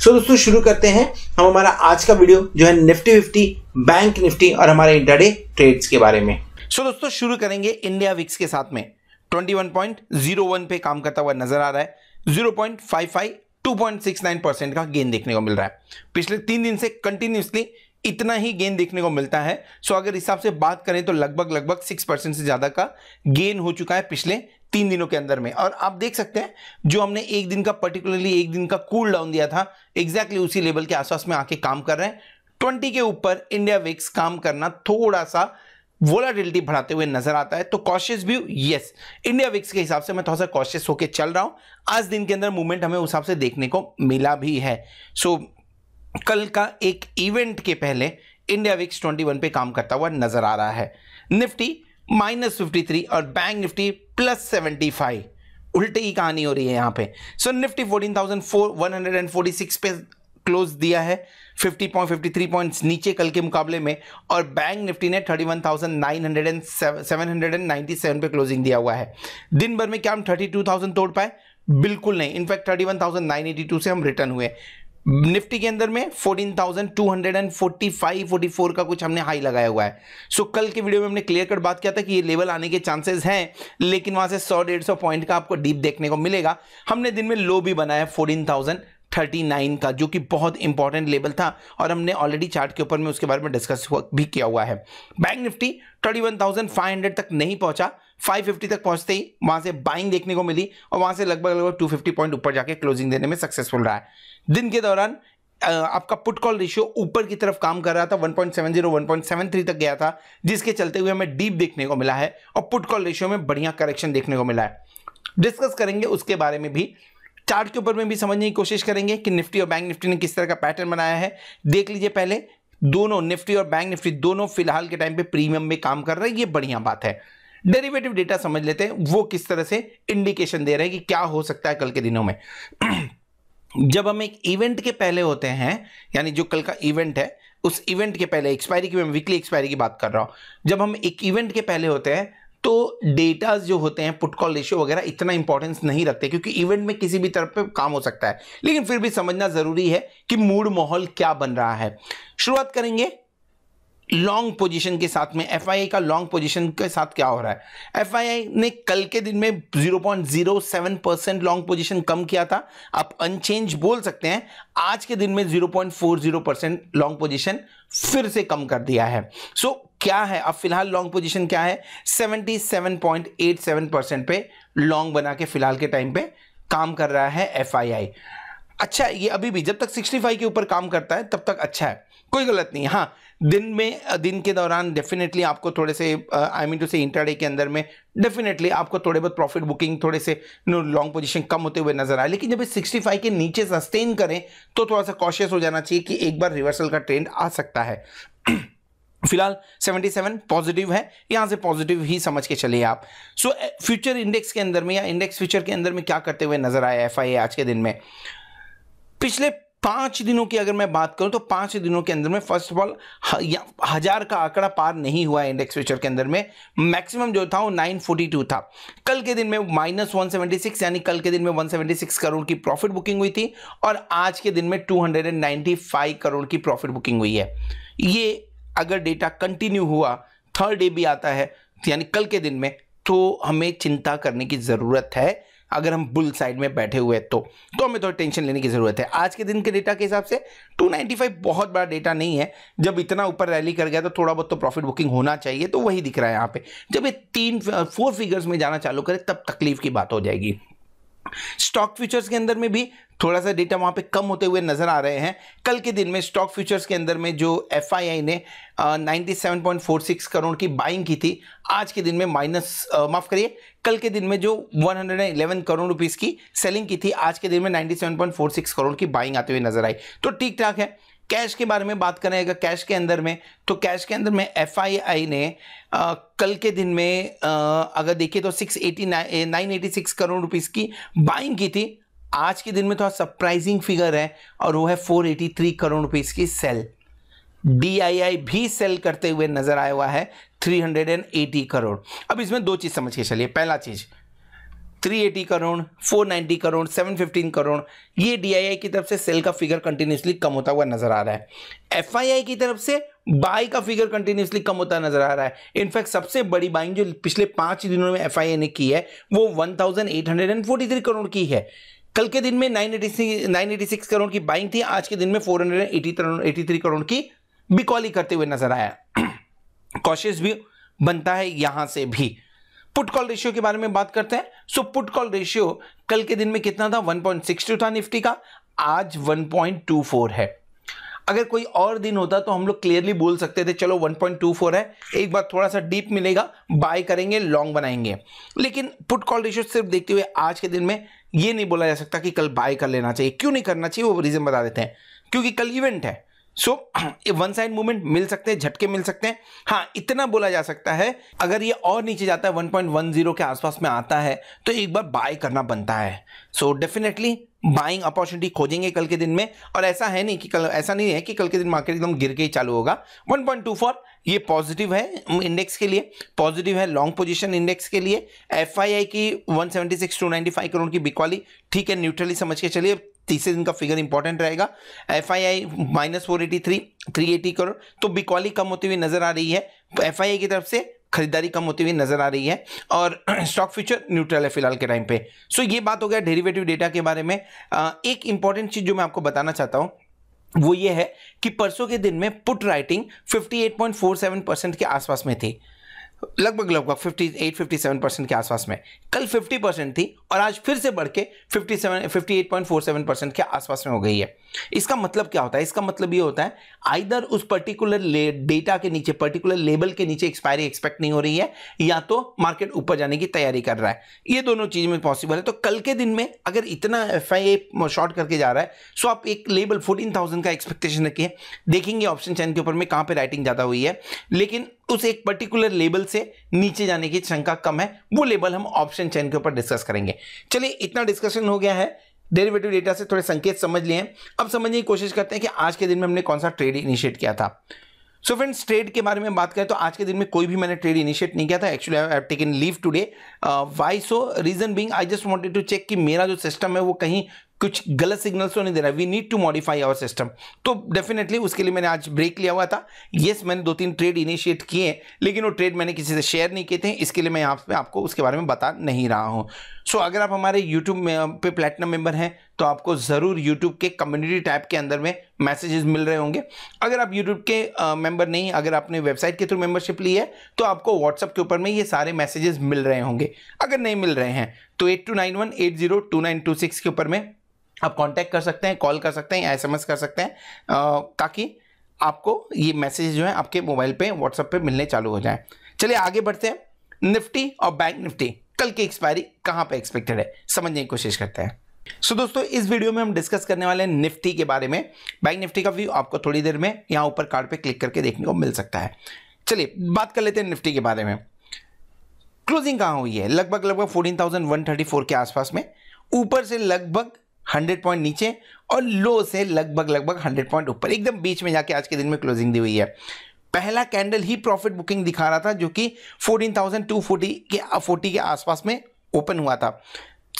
सो दोस्तों शुरू करते हैं हम हमारा आज का वीडियो जो है निफ्टी फिफ्टी बैंक निफ्टी और हमारे इंटरडे ट्रेड्स के बारे में सो दोस्तों शुरू करेंगे इंडिया विक्स के साथ में 21.01 पे काम करता हुआ नजर आ रहा है 0.55 2.69 परसेंट का गेन देखने को मिल रहा है पिछले तीन दिन से कंटिन्यूसली इतना ही गेन देखने को मिलता है सो अगर हिसाब से बात करें तो लगभग लगभग सिक्स परसेंट से ज़्यादा का गेन हो चुका है पिछले तीन दिनों के अंदर में और आप देख सकते हैं जो हमने एक दिन का पर्टिकुलरली एक दिन का कूल डाउन दिया था एग्जैक्टली उसी लेवल के आसपास में आके काम कर रहे हैं ट्वेंटी के ऊपर इंडिया विक्स काम करना थोड़ा सा वोलाटिलिटी बढ़ाते हुए नजर आता है तो कॉशियस भी यस इंडिया विक्स के हिसाब से मैं थोड़ा सा कॉशियस होकर चल रहा हूं आज दिन के अंदर मूवमेंट हमें उस हिसाब से देखने को मिला भी है सो so, कल का एक इवेंट के पहले इंडिया विक्स 21 पे काम करता हुआ नजर आ रहा है निफ्टी माइनस फिफ्टी और bank Nifty plus seventy five उल्टे ही कहानी हो रही है यहाँ पे so Nifty fourteen thousand four one hundred and forty six पे क्लोज दिया है fifty point fifty three point नीचे कल के मुकाबले में और बैंक निफ्टी ने thirty one thousand nine hundred and seven hundred and ninety seven पे क्लोजिंग दिया हुआ है दिन भर में क्या हम थर्टी टू थाउजेंड तोड़ पाए बिल्कुल नहीं in fact thirty one thousand nine eighty two से हम रिटर्न हुए निफ्टी के अंदर में 14,245, 44 का कुछ हमने हाई लगाया हुआ है सो so, कल के वीडियो में हमने क्लियर कट बात किया था कि ये लेवल आने के चांसेस हैं लेकिन वहां से 100 डेढ़ सौ पॉइंट का आपको डीप देखने को मिलेगा हमने दिन में लो भी बनाया 14,000 39 का जो कि बहुत इंपॉर्टेंट लेवल था और हमने ऑलरेडी चार्ट के ऊपर में उसके बारे में डिस्कस भी किया हुआ है बैंक निफ्टी 31,500 तक नहीं पहुंचा 550 तक पहुंचते ही वहां से बाइंग देखने को मिली और वहां से लगभग लगभग 250 पॉइंट ऊपर जाके क्लोजिंग देने में सक्सेसफुल रहा है दिन के दौरान आपका पुट कॉल रेशियो ऊपर की तरफ काम कर रहा था 1.70 1.73 तक गया था जिसके चलते हुए हमें डीप देखने को मिला है और पुट कॉल रेशियो में बढ़िया करेक्शन देखने को मिला है डिस्कस करेंगे उसके बारे में भी चार्ट के ऊपर में भी समझने की कोशिश करेंगे कि निफ्टी और बैंक निफ्टी ने किस तरह का पैटर्न बनाया है देख लीजिए पहले दोनों निफ्टी और बैंक निफ्टी दोनों फिलहाल के टाइम पे प्रीमियम में काम कर रहे हैं ये बढ़िया बात है डेरिवेटिव डेटा समझ लेते हैं वो किस तरह से इंडिकेशन दे रहे हैं कि क्या हो सकता है कल के दिनों में जब हम एक इवेंट के पहले होते हैं यानी जो कल का इवेंट है उस इवेंट के पहले एक्सपायरी की मैं वीकली एक्सपायरी की बात कर रहा हूँ जब हम एक इवेंट के पहले होते हैं तो डेटाज जो होते हैं पुट कॉल रेशियो वगैरह इतना इंपॉर्टेंस नहीं रखते क्योंकि इवेंट में किसी भी तरफ पे काम हो सकता है लेकिन फिर भी समझना जरूरी है कि मूड माहौल क्या बन रहा है शुरुआत करेंगे लॉन्ग पोजीशन के साथ में एफ का लॉन्ग पोजीशन के साथ क्या हो रहा है एफ ने कल के दिन में 0.07 परसेंट लॉन्ग पोजीशन कम किया था आप अनचेंज बोल सकते हैं आज के दिन में 0.40 परसेंट लॉन्ग पोजीशन फिर से कम कर दिया है सो so, क्या है अब फिलहाल लॉन्ग पोजीशन क्या है 77.87 परसेंट पे लॉन्ग बना के फिलहाल के टाइम पे काम कर रहा है एफआईआई अच्छा ये अभी भी जब तक 65 के ऊपर काम करता है तब तक अच्छा है कोई गलत नहीं है हाँ दिन में दिन के दौरान डेफिनेटली आपको थोड़े से आई मीन टू से इंटरडे के अंदर में डेफिनेटली आपको थोड़े बहुत प्रॉफिट बुकिंग थोड़े से लॉन्ग पोजीशन कम होते हुए नजर आए लेकिन जब इस 65 के नीचे सस्टेन करें तो थोड़ा सा कॉशियस हो जाना चाहिए कि एक बार रिवर्सल का ट्रेंड आ सकता है फिलहाल 77 पॉजिटिव है यहाँ से पॉजिटिव ही समझ के चलिए आप सो फ्यूचर इंडेक्स के अंदर में या इंडेक्स फ्यूचर के अंदर में क्या करते हुए नजर आया एफ आज के दिन में पिछले पांच दिनों की अगर मैं बात करूं तो पांच दिनों के अंदर में फर्स्ट ऑफ ऑल हजार का आंकड़ा पार नहीं हुआ है इंडेक्स फ्यूचर के अंदर में मैक्सिमम जो था वो 942 था कल के दिन में माइनस सिक्स यानी कल के दिन में 176 करोड़ की प्रॉफिट बुकिंग हुई थी और आज के दिन में 295 करोड़ की प्रॉफिट बुकिंग हुई है ये अगर डेटा कंटिन्यू हुआ थर्ड डे भी आता है यानी कल के दिन में तो हमें चिंता करने की ज़रूरत है अगर हम बुल साइड में बैठे हुए तो तो हमें थोड़ी तो टेंशन लेने की ज़रूरत है आज के दिन के डेटा के हिसाब से 295 बहुत बड़ा डेटा नहीं है जब इतना ऊपर रैली कर गया तो थोड़ा बहुत तो प्रॉफिट बुकिंग होना चाहिए तो वही दिख रहा है यहाँ पे जब ये तीन फोर फिगर्स में जाना चालू करे तब तकलीफ की बात हो जाएगी स्टॉक फ्यूचर्स के अंदर में भी थोड़ा सा डेटा वहाँ पे कम होते हुए नज़र आ रहे हैं कल के दिन में स्टॉक फ्यूचर्स के अंदर में जो एफ ने फोर 97.46 करोड़ की बाइंग की थी आज के दिन में माइनस माफ़ करिए कल के दिन में जो 111 करोड़ रुपीस की सेलिंग की थी आज के दिन में 97.46 करोड़ की बाइंग आते हुए नज़र आई तो ठीक ठाक है कैश के बारे में बात करें अगर कैश के अंदर में तो कैश के अंदर में एफआईआई ने आ, कल के दिन में आ, अगर देखिए तो six eighty nine eighty six crore rupees की बाइंग की थी आज के दिन में थोड़ा सरप्राइजिंग फिगर है और वो है four eighty three crore rupees की सेल डीआईआई भी सेल करते हुए नजर आया हुआ है 380 करोड़ अब इसमें दो चीज़ समझ के चलिए पहला चीज़ 380 करोड़ 490 करोड़ 715 करोड़ ये डीआईआई की तरफ से सेल का फिगर कंटिन्यूसली कम होता हुआ नजर आ रहा है एफआईआई की तरफ से बाई का फिगर कंटिन्यूसली कम होता नजर आ रहा है इनफैक्ट सबसे बड़ी बाइंग जो पिछले पांच दिनों में एफ ने की है वो 1843 करोड़ की है कल के दिन में एटी सिक्स करोड़ की बाइंग थी आज के दिन में 483 करोड़ की बिकॉली करते हुए नजर आया कॉशियस भी बनता है यहां से भी पुट कॉल रेशियो के बारे में बात करते हैं सो पुट कॉल रेशियो कल के दिन में कितना था 1.62 था निफ्टी का आज 1.24 है अगर कोई और दिन होता तो हम लोग क्लियरली बोल सकते थे चलो 1.24 है एक बार थोड़ा सा डीप मिलेगा बाय करेंगे लॉन्ग बनाएंगे लेकिन पुट कॉल रेशियो सिर्फ देखते हुए आज के दिन में ये नहीं बोला जा सकता कि कल बाय कर लेना चाहिए क्यों नहीं करना चाहिए वो रीज़न बता देते हैं क्योंकि कल इवेंट है सो वन साइड मूवमेंट मिल सकते हैं झटके मिल सकते हैं हाँ इतना बोला जा सकता है अगर ये और नीचे जाता है 1.10 के आसपास में आता है तो एक बार बाय करना बनता है सो डेफिनेटली बाइंग अपॉर्चुनिटी खोजेंगे कल के दिन में और ऐसा है नहीं कि कल ऐसा नहीं है कि कल के दिन मार्केट एकदम गिर के ही चालू होगा 1.24 ये पॉजिटिव है इंडेक्स के लिए पॉजिटिव है लॉन्ग पोजीशन इंडेक्स के लिए एफआईआई की 176 टू 95 करोड़ की बिकवाली ठीक है न्यूट्रली समझ के चलिए तीसरे दिन का फिगर इंपॉर्टेंट रहेगा F I I minus four eighty three three eighty crore तो बिकॉली कम होती हुई नजर आ रही है एफ आई आई की तरफ से खरीदारी कम होती हुई नजर आ रही है और स्टॉक फ्यूचर न्यूट्रल है फिलहाल के टाइम पे सो ये बात हो गया डेरिवेटिव डेटा के बारे में एक इंपॉर्टेंट चीज जो मैं आपको बताना चाहता हूँ वो ये है कि परसों के दिन में पुट राइटिंग 58.47 परसेंट के आसपास में थी लगभग लगभग fifty eight fifty seven percent के आसपास में कल फिफ्टी परसेंट थी और आज फिर से बढ़ के fifty seven fifty eight point four seven percent के आसपास में हो गई है इसका मतलब क्या होता है इसका मतलब ये होता है आइदर उस पर्टिकुलर डेटा के नीचे पर्टिकुलर लेबल के नीचे एक्सपायरी एक्सपेक्ट नहीं हो रही है या तो मार्केट ऊपर जाने की तैयारी कर रहा है ये दोनों चीज में पॉसिबल है तो कल के दिन में अगर इतना एफ आई शॉर्ट करके जा रहा है सो आप एक लेबल फोर्टीन थाउजेंड का एक्सपेक्टेशन रखिए देखेंगे ऑप्शन चैन के ऊपर में कहाँ पर राइटिंग ज़्यादा हुई है लेकिन उस एक पर्टिकुलर लेबल से नीचे जाने की शंका कम है वो लेबल हम ऑप्शन चैन के ऊपर डिस्कस करेंगे चलिए इतना डिस्कशन हो गया है डेरिवेटिव डेटा से थोड़े संकेत समझ लिए अब समझने की कोशिश करते हैं कि आज के दिन में हमने कौन सा ट्रेड इनिशिएट किया था सो फ्रेंड्स ट्रेड के बारे में बात करें तो आज के दिन में कोई भी मैंने ट्रेड इनिशिएट नहीं किया था actually I have taken leave today why so reason being I just wanted to check कि मेरा जो सिस्टम है वो कहीं कुछ गलत सिग्नल्स तो नहीं दे रहा we need to modify our system तो डेफिनेटली उसके लिए मैंने आज ब्रेक लिया हुआ था येस yes, मैंने दो तीन ट्रेड इनिशिएट किए लेकिन वो ट्रेड मैंने किसी से शेयर नहीं किए थे इसके लिए मैं यहाँ पे आपको उसके बारे में बता नहीं रहा हूँ सो अगर आप हमारे यूट्यूब में पे प्लेटिनम मेंबर हैं तो आपको ज़रूर यूट्यूब के कम्युनिटी टैब के अंदर में मैसेजेस मिल रहे होंगे अगर आप यूट्यूब के मेंबर नहीं अगर आपने वेबसाइट के थ्रू मेंबरशिप ली है तो आपको व्हाट्सअप के ऊपर में ये सारे मैसेजेस मिल रहे होंगे अगर नहीं मिल रहे हैं तो eight two nine one eight zero two nine two six के ऊपर में आप कॉन्टैक्ट कर सकते हैं कॉल कर सकते हैं या एस कर सकते हैं ताकि आपको ये मैसेज जो है आपके मोबाइल पे व्हाट्सएप पे मिलने चालू हो जाए चलिए आगे बढ़ते हैं निफ्टी और बैंक निफ्टी कल की एक्सपायरी कहां पे एक्सपेक्टेड है समझने की कोशिश करते हैं सो so, दोस्तों इस वीडियो में हम डिस्कस करने वाले हैं निफ्टी के बारे में बैंक निफ्टी का व्यू आपको थोड़ी देर में यहां ऊपर कार्ड पे क्लिक करके देखने को मिल सकता है चलिए बात कर लेते हैं निफ्टी के बारे में क्लोजिंग कहां हुई है लगभग लगभग 14,134 के आसपास में ऊपर से लगभग 100 पॉइंट नीचे और लो से लगभग लगभग 100 पॉइंट ऊपर एकदम बीच में जाके आज के दिन में क्लोजिंग दी हुई है पहला कैंडल ही प्रॉफिट बुकिंग दिखा रहा था जो कि 14,240 के 40 के आसपास में ओपन हुआ था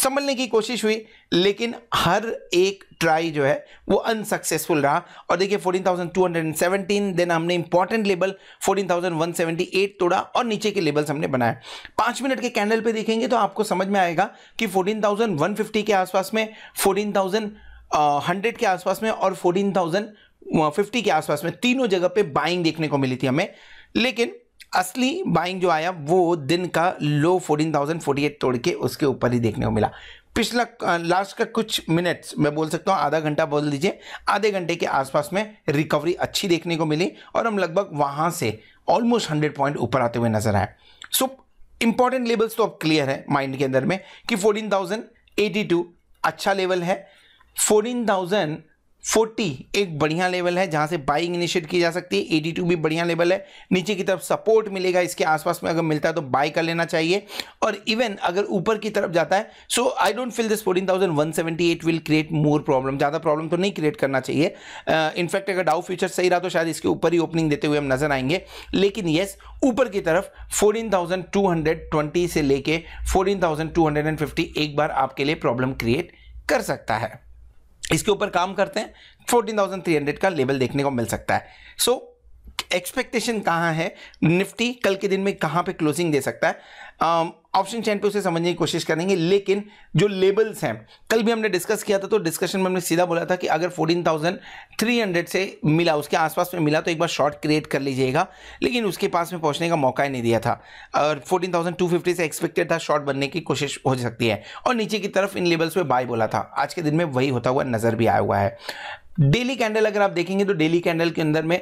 संभलने की कोशिश हुई लेकिन हर एक ट्राई जो है वो अनसक्सेसफुल रहा और देखिए 14,217 देन हमने इंपॉर्टेंट लेवल 14,178 तोड़ा और नीचे के लेवल्स हमने बनाया पाँच मिनट के कैंडल पे देखेंगे तो आपको समझ में आएगा कि 14,150 के आसपास में 14,100 के आसपास में और 14,000 फिफ्टी के आसपास में तीनों जगह पे बाइंग देखने को मिली थी हमें लेकिन असली बाइंग जो आया वो दिन का low fourteen thousand forty eight तोड़ के उसके ऊपर ही देखने को मिला पिछला लास्ट का कुछ मिनट्स मैं बोल सकता हूँ आधा घंटा बोल दीजिए आधे घंटे के आसपास में रिकवरी अच्छी देखने को मिली और हम लगभग वहाँ से ऑलमोस्ट हंड्रेड पॉइंट ऊपर आते हुए नजर आए सो इम्पॉर्टेंट इंपॉर्टेंट लेवल्स तो अब क्लियर है माइंड के अंदर में कि फोर्टीन थाउजेंड एटी टू अच्छा लेवल है फोर्टीन थाउजेंड फोर्टी एक बढ़िया लेवल है जहां से बाइंग इनिशिएट की जा सकती है एटी टू भी बढ़िया लेवल है नीचे की तरफ सपोर्ट मिलेगा इसके आसपास में अगर मिलता है तो बाय कर लेना चाहिए और इवन अगर ऊपर की तरफ जाता है so I don't feel this fourteen thousand one seventy eight will create more problem ज़्यादा प्रॉब्लम तो नहीं क्रिएट करना चाहिए इनफैक्ट uh, अगर डाउ फ्यूचर सही रहा तो शायद इसके ऊपर ही ओपनिंग देते हुए हम नजर आएंगे लेकिन येस ऊपर की तरफ fourteen thousand two hundred twenty से लेके fourteen thousand two hundred and fifty एक बार आपके लिए प्रॉब्लम क्रिएट कर सकता है इसके ऊपर काम करते हैं फोर्टीन थाउजेंड थ्री हंड्रेड का लेवल देखने को मिल सकता है सो so, एक्सपेक्टेशन कहाँ है निफ्टी कल के दिन में कहाँ पे क्लोजिंग दे सकता है ऑप्शन चैन पे उसे समझने की कोशिश करेंगे लेकिन जो लेबल्स हैं कल भी हमने डिस्कस किया था तो डिस्कशन में हमने सीधा बोला था कि अगर 14,300 से मिला उसके आसपास में मिला तो एक बार शॉर्ट क्रिएट कर लीजिएगा लेकिन उसके पास में पहुंचने का मौका ही नहीं दिया था और 14,250 से एक्सपेक्टेड था शॉर्ट बनने की कोशिश हो सकती है और नीचे की तरफ इन लेबल्स पर बाय बोला था आज के दिन में वही होता हुआ नज़र भी आया हुआ है डेली कैंडल अगर आप देखेंगे तो डेली कैंडल के अंदर में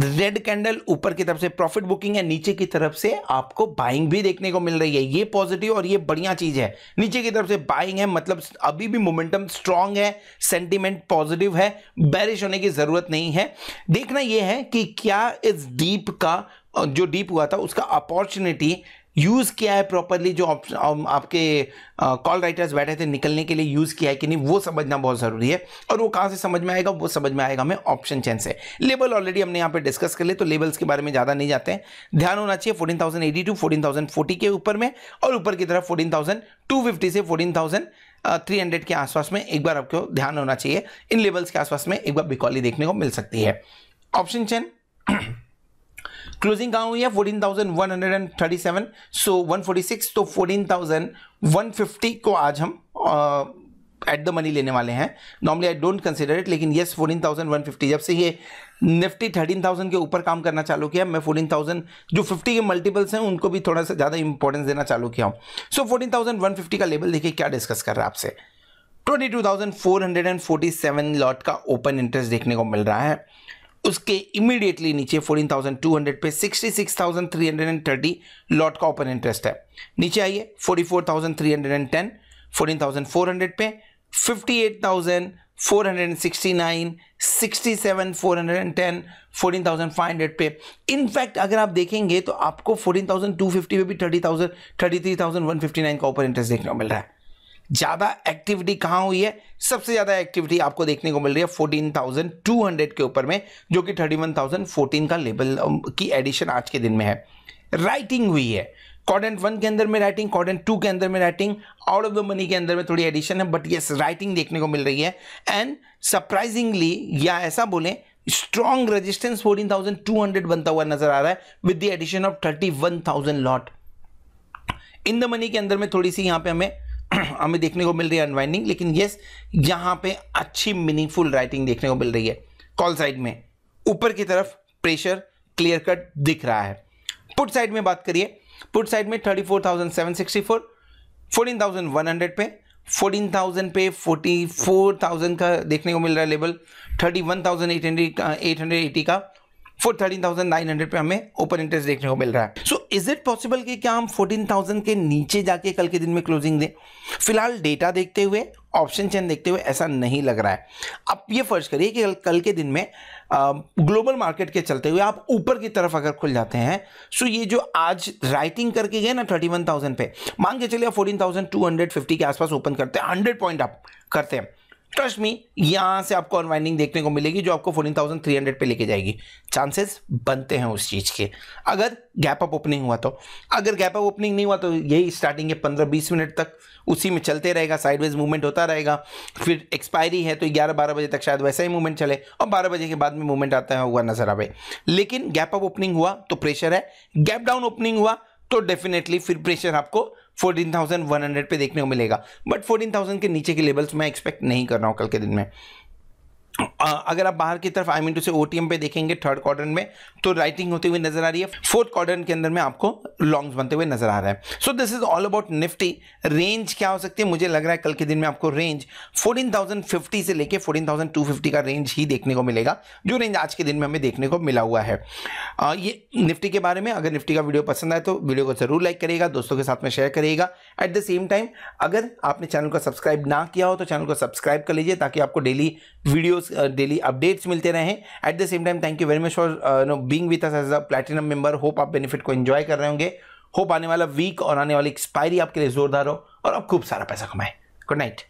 रेड कैंडल ऊपर की तरफ से प्रॉफिट बुकिंग है नीचे की तरफ से आपको बाइंग भी देखने को मिल रही है ये पॉजिटिव और ये बढ़िया चीज है नीचे की तरफ से बाइंग है मतलब अभी भी मोमेंटम स्ट्रांग है सेंटिमेंट पॉजिटिव है बैरिश होने की जरूरत नहीं है देखना यह है कि क्या इस डीप का जो डीप हुआ था उसका अपॉर्चुनिटी यूज़ किया है प्रॉपरली जो um, आपके कॉल uh, राइटर्स बैठे थे निकलने के लिए यूज़ किया है कि नहीं वो समझना बहुत ज़रूरी है और वो कहाँ से समझ में आएगा वो समझ में आएगा हमें ऑप्शन चेंज से लेबल ऑलरेडी हमने यहाँ पे डिस्कस कर ले तो लेबल्स के बारे में ज़्यादा नहीं जाते हैं ध्यान होना चाहिए fourteen thousand eighty two fourteen thousand forty के ऊपर में और ऊपर की तरफ फोर्टीन थाउजेंड टू फिफ्टी से फोर्टीन थाउजेंड थ्री हंड्रेड के आसपास में एक बार आपको ध्यान होना चाहिए इन लेबल्स के आसपास में एक बार बिकॉली देखने को मिल सकती है ऑप्शन चेंज क्लोजिंग कहाँ हुई है fourteen thousand one hundred and thirty seven so one forty six तो फोर्टीन थाउजेंड वन फिफ्टी को आज हम एट द मनी लेने वाले हैं normally I don't consider it लेकिन yes fourteen thousand one fifty जब से ये निफ्टी थर्टीन थाउजेंड के ऊपर काम करना चालू किया मैं फोर्टीन थाउजेंड जो फिफ्टी के मल्टीपल्स हैं उनको भी थोड़ा सा ज़्यादा इंपॉर्टेंस देना चालू किया हूँ so fourteen thousand one fifty का लेवल देखिए क्या डिस्कस कर रहा है आपसे twenty two thousand four hundred and forty seven lot का ओपन इंटरेस्ट देखने को मिल रहा है उसके इमीडिएटली नीचे 14,200 पे 66,330 लॉट का ओपन इंटरेस्ट है नीचे आइए 44,310 14,400 पे 58,469 67,410 14,500 पे इनफैक्ट अगर आप देखेंगे तो आपको 14,250 पे भी 30,000 33,159 का ओपन इंटरेस्ट देखने को मिल रहा है ज़्यादा एक्टिविटी कहां हुई है सबसे ज़्यादा एक्टिविटी आपको देखने को मिल रही है 14,200 के ऊपर में जो कि 31,014 का लेबल की एडिशन आज के दिन में है राइटिंग हुई है कॉर्डेंट वन के अंदर में राइटिंग कॉर्डेंट टू के अंदर में writing out of the money के अंदर में थोड़ी एडिशन है बट ये राइटिंग देखने को मिल रही है एंड सरप्राइजिंगली या ऐसा बोले स्ट्रॉन्ग रेजिस्टेंस 14,200 बनता हुआ नजर आ रहा है with the addition of 31,000 lot in the money के अंदर में थोड़ी सी यहां पे हमें हमें देखने को मिल रही है अनवाइंडिंग लेकिन येस यहाँ पे अच्छी मीनिंगफुल राइटिंग देखने को मिल रही है कॉल साइड में ऊपर की तरफ प्रेशर क्लियर कट दिख रहा है पुट साइड में बात करिए पुट साइड में thirty four thousand seven sixty four fourteen thousand one hundred पे फोर्टीन थाउजेंड पे फोर्टी फोर थाउजेंड का देखने को मिल रहा है level thirty one thousand eight hundred eight hundred eighty का four thirteen thousand nine hundred पे हमें ओपन इंटरेस्ट देखने को मिल रहा है सो इज इट पॉसिबल कि क्या हम फोर्टीन थाउजेंड के नीचे जाके कल के दिन में क्लोजिंग दें फिलहाल डेटा देखते हुए ऑप्शन चैन देखते हुए ऐसा नहीं लग रहा है आप ये फर्ज करिए कि कल के दिन में ग्लोबल मार्केट के चलते हुए आप ऊपर की तरफ अगर खुल जाते हैं सो ये जो आज राइटिंग करके गए ना थर्टी वन थाउजेंड पे मान के चलिए fourteen thousand two hundred fifty के आसपास ओपन करते हैं हंड्रेड पॉइंट आप करते हैं ट्रस्ट मी यहाँ से आपको अनवाइंडिंग देखने को मिलेगी जो आपको फोर्टीन थाउजेंड थ्री हंड्रेड पर लेके जाएगी चांसेस बनते हैं उस चीज़ के अगर गैप अप ओपनिंग हुआ तो अगर गैप अप ओपनिंग नहीं हुआ तो यही स्टार्टिंग है पंद्रह बीस मिनट तक उसी में चलते रहेगा साइडवेज मूवमेंट होता रहेगा फिर एक्सपायरी है तो ग्यारह बारह बजे तक शायद वैसा ही मूवमेंट चले और बारह बजे के बाद में मूवमेंट आता है हुआ नजर आवे लेकिन गैप अप ओपनिंग हुआ तो प्रेशर है गैप डाउन ओपनिंग हुआ तो डेफिनेटली फिर प्रेशर आपको 14,100 पे देखने को मिलेगा बट 14,000 के नीचे के लेवल्स मैं एक्सपेक्ट नहीं कर रहा हूँ कल के दिन में अगर आप बाहर की तरफ आई मीन टू से ओ पे देखेंगे थर्ड क्वार्टर में तो राइटिंग होती हुई नजर आ रही है फोर्थ क्वार्टर के अंदर में आपको लॉन्ग्स बनते हुए नजर आ रहा है so this is all about Nifty range क्या हो सकती है मुझे लग रहा है कल के दिन में आपको रेंज 14,050 से लेके 14,250 का रेंज ही देखने को मिलेगा जो रेंज आज के दिन में हमें देखने को मिला हुआ है आ, ये निफ्टी के बारे में अगर निफ्टी का वीडियो पसंद आए तो वीडियो को जरूर लाइक करेगा दोस्तों के साथ में शेयर करिएगा एट द सेम टाइम अगर आपने चैनल को सब्सक्राइब ना किया हो तो चैनल को सब्सक्राइब कर लीजिए ताकि आपको daily videos daily uh, updates मिलते रहें at the same time thank you very much for no being with us as a platinum member hope आप बेनिफिट को एंजॉय कर रहे होंगे होप आने वाला वीक और आने वाली एक्सपायरी आपके लिए जोरदार हो और आप खूब सारा पैसा कमाएं गुड नाइट